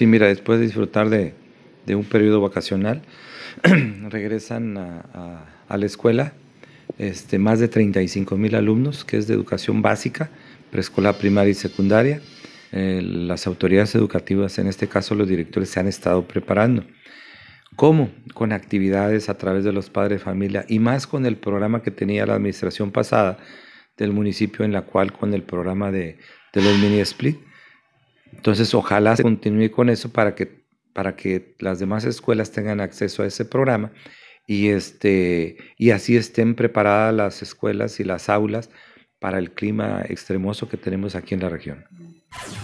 Sí, mira, después de disfrutar de, un periodo vacacional, regresan a, la escuela este, más de 35 mil alumnos, que es de educación básica, preescolar, primaria y secundaria. las autoridades educativas, en este caso los directores, se han estado preparando. ¿Cómo? Con actividades a través de los padres de familia y más con el programa que tenía la administración pasada del municipio en la cual con el programa de, de los mini split entonces, ojalá se continúe con eso para que, para que las demás escuelas tengan acceso a ese programa y, este, y así estén preparadas las escuelas y las aulas para el clima extremoso que tenemos aquí en la región.